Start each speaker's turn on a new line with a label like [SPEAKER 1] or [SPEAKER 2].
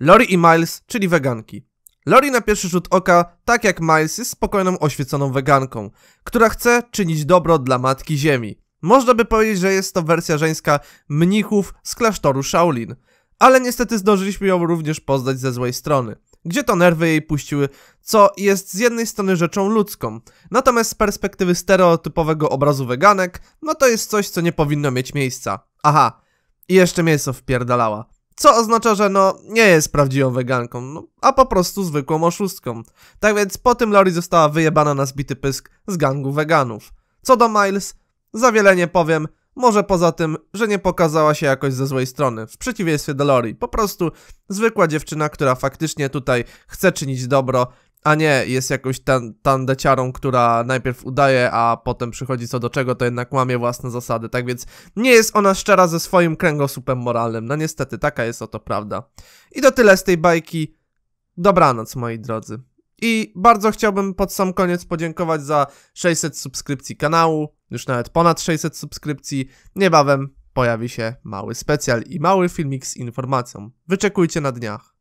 [SPEAKER 1] Lori i Miles, czyli weganki. Lori na pierwszy rzut oka, tak jak Miles, jest spokojną, oświeconą weganką, która chce czynić dobro dla Matki Ziemi. Można by powiedzieć, że jest to wersja żeńska mnichów z klasztoru Shaolin. Ale niestety zdążyliśmy ją również poznać ze złej strony gdzie to nerwy jej puściły, co jest z jednej strony rzeczą ludzką. Natomiast z perspektywy stereotypowego obrazu weganek, no to jest coś, co nie powinno mieć miejsca. Aha, i jeszcze mięso wpierdalała. Co oznacza, że no nie jest prawdziwą weganką, no, a po prostu zwykłą oszustką. Tak więc po tym Lori została wyjebana na zbity pysk z gangu weganów. Co do Miles, za wiele nie powiem, może poza tym, że nie pokazała się jakoś ze złej strony, w przeciwieństwie do Lori. Po prostu zwykła dziewczyna, która faktycznie tutaj chce czynić dobro a nie, jest jakąś tandeciarą, która najpierw udaje, a potem przychodzi co do czego, to jednak łamie własne zasady. Tak więc nie jest ona szczera ze swoim kręgosłupem moralnym. No niestety, taka jest oto prawda. I to tyle z tej bajki. Dobranoc, moi drodzy. I bardzo chciałbym pod sam koniec podziękować za 600 subskrypcji kanału, już nawet ponad 600 subskrypcji. Niebawem pojawi się mały specjal i mały filmik z informacją. Wyczekujcie na dniach.